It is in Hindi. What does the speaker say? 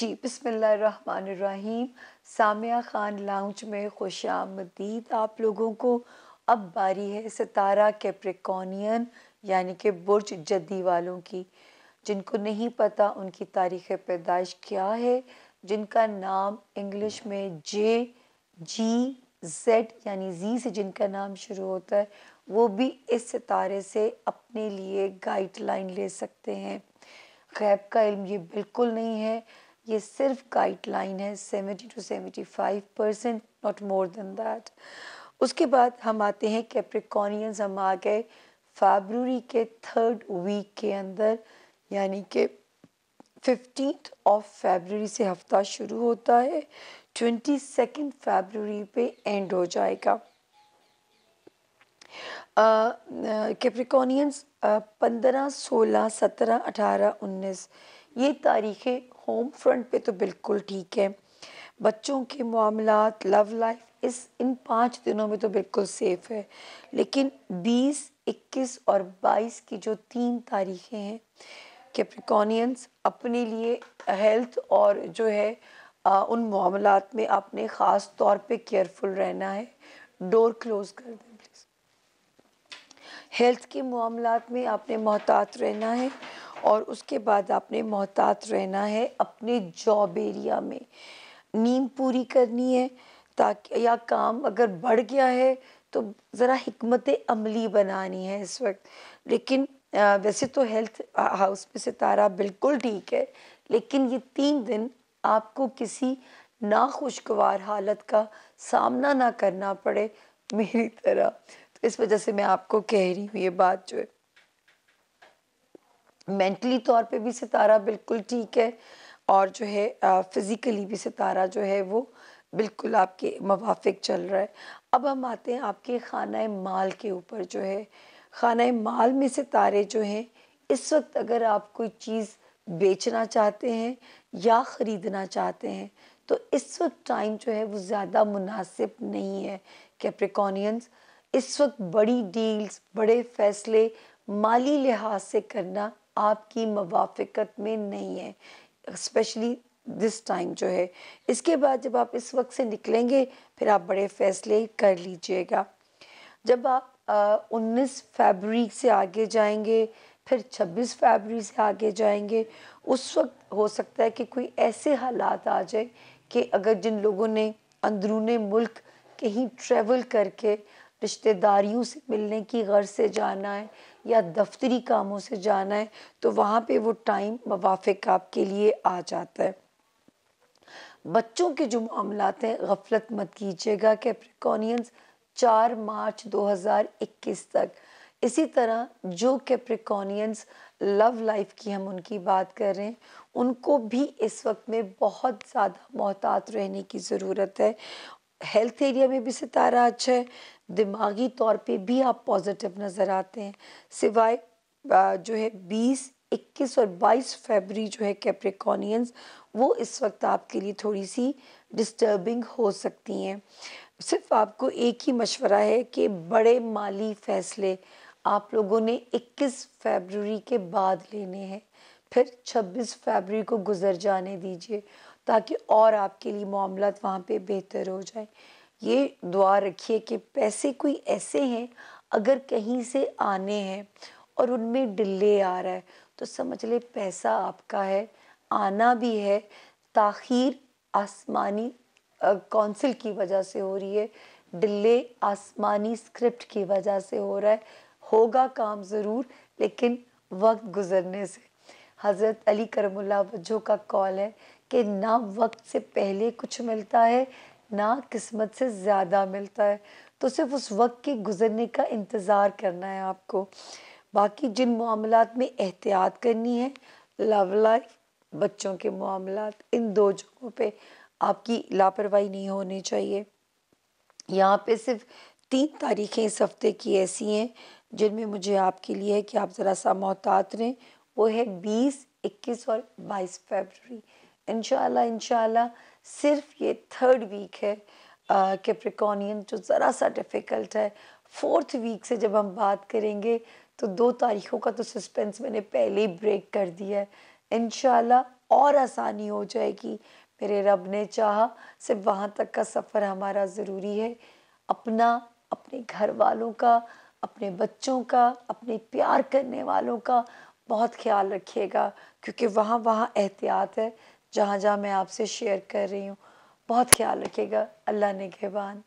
जी बिसमीम सामिया ख़ान लाउंज में खुश आमदीद आप लोगों को अब बारी है सितारा कैप्रिकॉनियन यानी कि बुर्ज जद्दी वालों की जिनको नहीं पता उनकी तारीख़ पैदाइश क्या है जिनका नाम इंग्लिश में जे जी जेड यानी जी से जिनका नाम शुरू होता है वो भी इस सितारे से अपने लिए गाइडलाइन ले सकते हैं गैब का इल्म ये बिल्कुल नहीं है ये सिर्फ गाइडलाइन है seventy to seventy five percent not more than that उसके बाद हम आते हैं कैप्रिकॉनियंस हम आ गए फेबररी के थर्ड वीक के अंदर यानी कि फिफ्टीन ऑफ फेबररी से हफ्ता शुरू होता है ट्वेंटी सेकेंड फेबररी पे एंड हो जाएगा कैप्रिकॉनियंस पंद्रह सोलह सत्रह अठारह उन्नीस ये तारीखें होम फ्रंट पे तो बिल्कुल ठीक है बच्चों के मामला लव लाइफ इस इन पाँच दिनों में तो बिल्कुल सेफ है लेकिन 20, 21 और 22 की जो तीन तारीखें हैं कैप्रिकॉनियंस अपने लिए हेल्थ और जो है आ, उन मामला में आपने ख़ास तौर पे केयरफुल रहना है डोर क्लोज कर दें प्लीज़ हेल्थ के मामला में आपने मोहतात रहना है और उसके बाद आपने मोहतात रहना है अपने जॉब एरिया में नींद पूरी करनी है ताकि या काम अगर बढ़ गया है तो ज़रा हमत अमली बनानी है इस वक्त लेकिन वैसे तो हेल्थ हाउस में सितारा बिल्कुल ठीक है लेकिन ये तीन दिन आपको किसी नाखुशगवार हालत का सामना ना करना पड़े मेरी तरह तो इस वजह से मैं आपको कह रही हूँ ये बात जो है मेंटली तौर पे भी सितारा बिल्कुल ठीक है और जो है फ़िज़िकली भी सितारा जो है वो बिल्कुल आपके मवाफिक चल रहा है अब हम आते हैं आपके खाना माल के ऊपर जो है खाना माल में सितारे जो हैं इस वक्त अगर आप कोई चीज़ बेचना चाहते हैं या ख़रीदना चाहते हैं तो इस वक्त टाइम जो है वो ज़्यादा मुनासिब नहीं है कैप्रिकॉनियंस इस वक्त बड़ी डील्स बड़े फ़ैसले माली लिहाज से करना आपकी मवाफिकत में नहीं है स्पेशली दिस टाइम जो है इसके बाद जब आप इस वक्त से निकलेंगे फिर आप बड़े फ़ैसले कर लीजिएगा जब आप उन्नीस फरवरी से आगे जाएंगे फिर 26 फरवरी से आगे जाएंगे उस वक्त हो सकता है कि कोई ऐसे हालात आ जाए कि अगर जिन लोगों ने अंदरून मुल्क कहीं ट्रैवल करके रिश्तेदारियों से मिलने की गर्ज से जाना है या दफ्तरी कामों से जाना है तो वहाँ पे वो टाइम मवाफिक आपके लिए आ जाता है बच्चों के जो मामलाते हैं गफलत मत कीजिएगा कैप्रिकॉनियंस चार मार्च 2021 तक इसी तरह जो कैप्रिकॉनियंस लव लाइफ की हम उनकी बात कर रहे हैं उनको भी इस वक्त में बहुत ज़्यादा मोहतात रहने की ज़रूरत है हेल्थ एरिया में भी सितारा अच्छा है दिमागी तौर पे भी आप पॉजिटिव नज़र आते हैं सिवाय जो है 20 21 और 22 फरवरी जो है कैप्रिकॉनियंस वो इस वक्त आपके लिए थोड़ी सी डिस्टर्बिंग हो सकती हैं सिर्फ आपको एक ही मशवरा है कि बड़े माली फैसले आप लोगों ने 21 फरवरी के बाद लेने हैं फिर 26 फरवरी को गुजर जाने दीजिए ताकि और आपके लिए मामला वहाँ पे बेहतर हो जाए ये दुआ रखिए कि पैसे कोई ऐसे हैं अगर कहीं से आने हैं और उनमें डिले आ रहा है तो समझ ले पैसा आपका है आना भी है ताखीर आसमानी कौंसिल की वजह से हो रही है डिले आसमानी स्क्रिप्ट की वजह से हो रहा है होगा काम ज़रूर लेकिन वक्त गुजरने से हज़रत अली करमुल्ला वजह का कॉल है कि ना वक्त से पहले कुछ मिलता है ना किस्मत से ज़्यादा मिलता है तो सिर्फ उस वक्त के गुज़रने का इंतज़ार करना है आपको बाकी जिन मामला में एहतियात करनी है लव लाइफ बच्चों के मामला इन दो जगहों पे आपकी लापरवाही नहीं होनी चाहिए यहाँ पे सिर्फ तीन तारीखें इस हफ्ते की ऐसी हैं जिनमें मुझे आपके लिए है कि आप ज़रा सा मोहतात रहें वो है बीस इक्कीस और बाईस फेबररी इन इन सिर्फ ये थर्ड वीक है कैप्रिकॉनियन जो ज़रा सा डिफ़िकल्ट है फोर्थ वीक से जब हम बात करेंगे तो दो तारीखों का तो सस्पेंस मैंने पहले ही ब्रेक कर दिया है इन और आसानी हो जाएगी मेरे रब ने चाहा सिर्फ वहाँ तक का सफ़र हमारा ज़रूरी है अपना अपने घर वालों का अपने बच्चों का अपने प्यार करने वालों का बहुत ख्याल रखिएगा क्योंकि वहाँ वहाँ एहतियात है जहाँ जहाँ मैं आपसे शेयर कर रही हूँ बहुत ख्याल रखिएगा अल्लाह ने कहबान